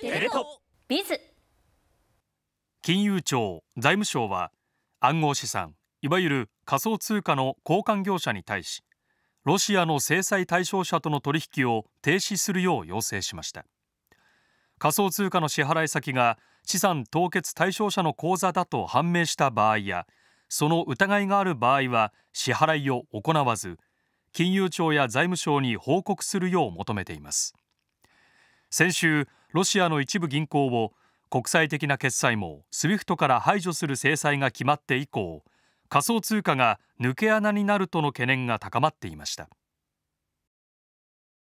テレ東ビズ金融庁財務省は暗号資産いわゆる仮想通貨の交換業者に対しロシアの制裁対象者との取引を停止するよう要請しました仮想通貨の支払い先が資産凍結対象者の口座だと判明した場合やその疑いがある場合は支払いを行わず金融庁や財務省に報告するよう求めています先週ロシアの一部銀行を国際的な決済網 SWIFT から排除する制裁が決まって以降仮想通貨が抜け穴になるとの懸念が高まっていました。